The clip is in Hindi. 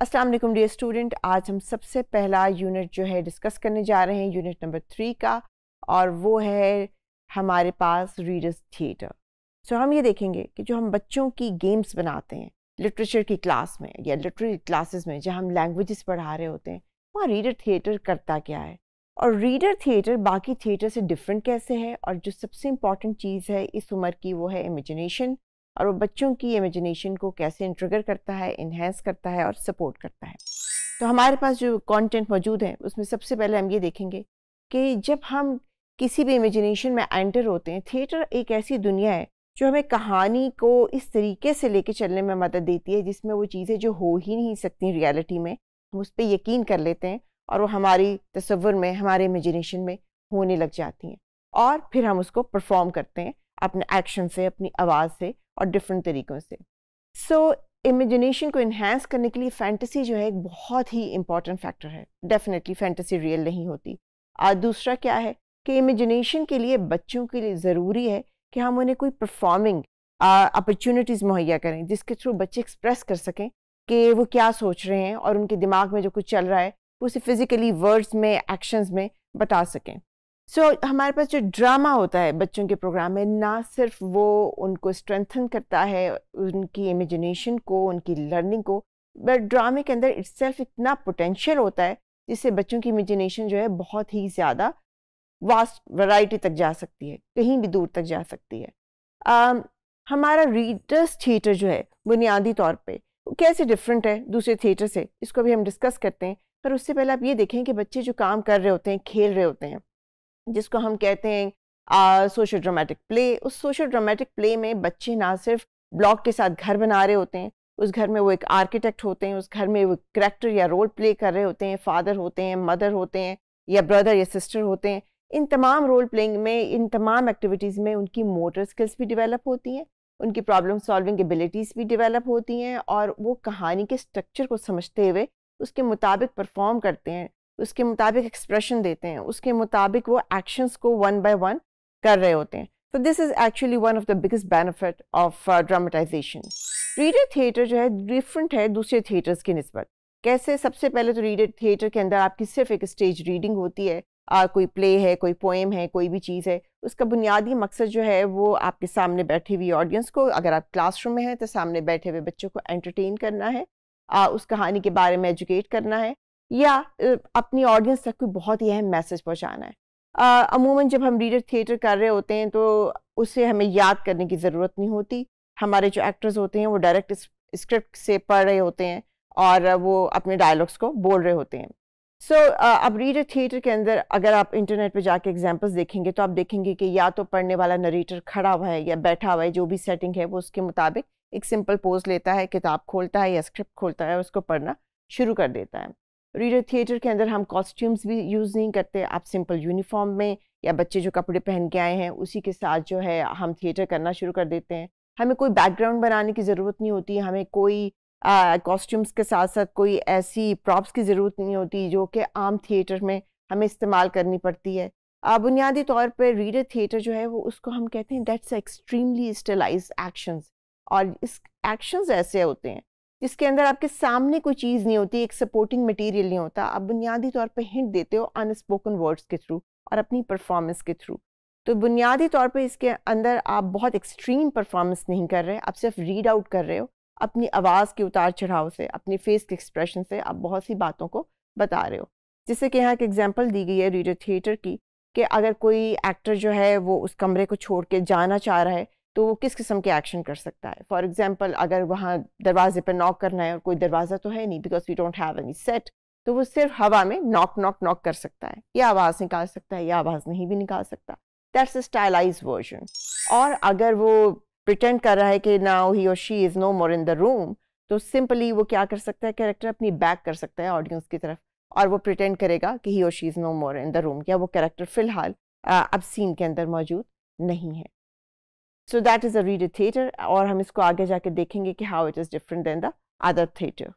असलम डियर स्टूडेंट आज हम सबसे पहला यूनिट जो है डिस्कस करने जा रहे हैं यूनिट नंबर थ्री का और वो है हमारे पास रीडर्स थिएटर सो हम ये देखेंगे कि जो हम बच्चों की गेम्स बनाते हैं लिटरेचर की क्लास में या लिटरेरी क्लासेस में जहाँ हम लैंग्वेजेस पढ़ा रहे होते हैं वहाँ रीडर थिएटर करता क्या है और रीडर थिएटर बाकी थिएटर से डिफरेंट कैसे है और जो सबसे इम्पॉर्टेंट चीज़ है इस उम्र की वो है इमेजिनेशन और वो बच्चों की इमेजिनेशन को कैसे इंट्रगर करता है इन्हेंस करता है और सपोर्ट करता है तो हमारे पास जो कंटेंट मौजूद है उसमें सबसे पहले हम ये देखेंगे कि जब हम किसी भी इमेजिनेशन में एंटर होते हैं थिएटर एक ऐसी दुनिया है जो हमें कहानी को इस तरीके से लेके चलने में मदद देती है जिसमें वो चीज़ें जो हो ही नहीं सकती रियलिटी में हम उस पर यकीन कर लेते हैं और वो हमारी तस्वुर में हमारे इमेजिनेशन में होने लग जाती हैं और फिर हम उसको परफॉर्म करते हैं अपने एक्शन से अपनी आवाज़ से और डिफरेंट तरीक़ों से सो so, इमेजिनेशन को इन्हेंस करने के लिए फैंटेसी जो है एक बहुत ही इंपॉर्टेंट फैक्टर है डेफिनेटली फैंटेसी रियल नहीं होती और दूसरा क्या है कि इमेजिनेशन के लिए बच्चों के लिए ज़रूरी है कि हम उन्हें कोई परफॉर्मिंग अपॉर्चुनिटीज़ मुहैया करें जिसके थ्रू बच्चे एक्सप्रेस कर सकें कि वो क्या सोच रहे हैं और उनके दिमाग में जो कुछ चल रहा है उसे फिज़िकली वर्ड्स में एक्शंस में बता सकें सो so, हमारे पास जो ड्रामा होता है बच्चों के प्रोग्राम में ना सिर्फ वो उनको स्ट्रेंथन करता है उनकी इमेजिनेशन को उनकी लर्निंग को बट ड्रामे के अंदर इट्सल्फ इतना पोटेंशियल होता है जिससे बच्चों की इमेजिनेशन जो है बहुत ही ज़्यादा वास्ट वैरायटी तक जा सकती है कहीं भी दूर तक जा सकती है um, हमारा रीडर्स थिएटर जो है बुनियादी तौर पे कैसे डिफरेंट है दूसरे थिएटर से इसको भी हम डिस्कस करते हैं पर उससे पहले आप ये देखें कि बच्चे जो काम कर रहे होते हैं खेल रहे होते हैं जिसको हम कहते हैं सोशल ड्रामेटिक प्ले उस सोशल ड्रामेटिक प्ले में बच्चे ना सिर्फ ब्लॉक के साथ घर बना रहे होते हैं उस घर में वो एक आर्किटेक्ट होते हैं उस घर में वो करेक्टर या रोल प्ले कर रहे होते हैं फादर होते हैं मदर होते हैं या ब्रदर या सिस्टर होते हैं इन तमाम रोल प्लेइंग में इन तमाम एक्टिविटीज़ में उनकी मोटर स्किल्स भी डेवलप होती हैं उनकी प्रॉब्लम सॉल्विंग एबिलिटीज़ भी डेवलप होती हैं और वो कहानी के स्ट्रक्चर को समझते हुए उसके मुताबिक परफॉर्म करते हैं उसके मुताबिक एक्सप्रेशन देते हैं उसके मुताबिक वो एक्शंस को वन बाय वन कर रहे होते हैं तो this is actually one of the biggest benefit of dramatization reader theatre जो है डिफरेंट है दूसरे थिएटर्स की नस्बत कैसे सबसे पहले तो रीडर थिएटर के अंदर आपकी सिर्फ एक स्टेज रीडिंग होती है आ, कोई प्ले है कोई पोएम है कोई भी चीज़ है उसका बुनियादी मकसद जो है वो आपके सामने बैठी हुई ऑडियंस को अगर आप क्लासरूम में हैं तो सामने बैठे हुए बच्चों को एंटरटेन करना है आ, उस कहानी के बारे में एजुकेट करना है या अपनी ऑडियंस तक कोई बहुत ही अहम मैसेज पहुंचाना है अमूमन जब हम रीडर थिएटर कर रहे होते हैं तो उसे हमें याद करने की ज़रूरत नहीं होती हमारे जो एक्टर्स होते हैं वो डायरेक्ट स्क्रिप्ट से पढ़ रहे होते हैं और वो अपने डायलॉग्स को बोल रहे होते हैं सो so, अब रीडर थिएटर के अंदर अगर आप इंटरनेट पे जाके एग्जांपल्स देखेंगे तो आप देखेंगे कि या तो पढ़ने वाला नरेटर खड़ा हुआ है या बैठा हुआ है जो भी सेटिंग है वो उसके मुताबिक एक सिंपल पोज लेता है किताब खोलता है या स्क्रिप्ट खोलता है उसको पढ़ना शुरू कर देता है रीडर थिएटर के अंदर हम कॉस्ट्यूम्स भी यूज़ नहीं करते आप सिंपल यूनिफॉर्म में या बच्चे जो कपड़े पहन के आए हैं उसी के साथ जो है हम थिएटर करना शुरू कर देते हैं हमें कोई बैकग्राउंड बनाने की ज़रूरत नहीं होती हमें कोई कॉस्ट्यूम्स के साथ साथ कोई ऐसी प्रॉप्स की ज़रूरत नहीं होती जो कि आम थिएटर में हमें इस्तेमाल करनी पड़ती है बुनियादी तौर पर रीडर थिएटर जो है वो उसको हम कहते हैं डेट्स एक्सट्रीमली स्टेलाइज एक्शंस और इस एक्शंस ऐसे होते हैं जिसके अंदर आपके सामने कोई चीज़ नहीं होती एक सपोर्टिंग मटेरियल नहीं होता आप बुनियादी तौर पर हिंट देते हो अनस्पोकन वर्ड्स के थ्रू और अपनी परफॉर्मेंस के थ्रू तो बुनियादी तौर पर इसके अंदर आप बहुत एक्सट्रीम परफॉर्मेंस नहीं कर रहे आप सिर्फ रीड आउट कर रहे हो अपनी आवाज़ के उतार चढ़ाव से अपने फेस के एक्सप्रेशन से आप बहुत सी बातों को बता रहे हो जैसे कि यहाँ एक एग्जाम्पल दी गई है रीडर थिएटर की कि अगर कोई एक्टर जो है वो उस कमरे को छोड़ के जाना चाह रहा है तो वो किस किस्म के एक्शन कर सकता है फॉर एग्जाम्पल अगर वहाँ दरवाजे पर नॉक करना है और कोई दरवाज़ा तो है नहीं because we don't have any set तो वो सिर्फ हवा में नॉक नॉक नॉक कर सकता है या आवाज़ निकाल सकता है या आवाज़ नहीं भी निकाल सकता दैट्स अ स्टाइलाइज वर्जन और अगर वो प्रिटेंड कर रहा है कि नाउ ही और she is no more in the room तो सिंपली वो क्या कर सकता है कैरेक्टर अपनी बैक कर सकता है ऑडियंस की तरफ और वो प्रिटेंड करेगा कि ही और she is no more in the room या वो कैरेक्टर फ़िलहाल अब सीन के अंदर मौजूद नहीं है so that is a read theatre और हम इसको आगे जाके देखेंगे कि how it is different than the other theatre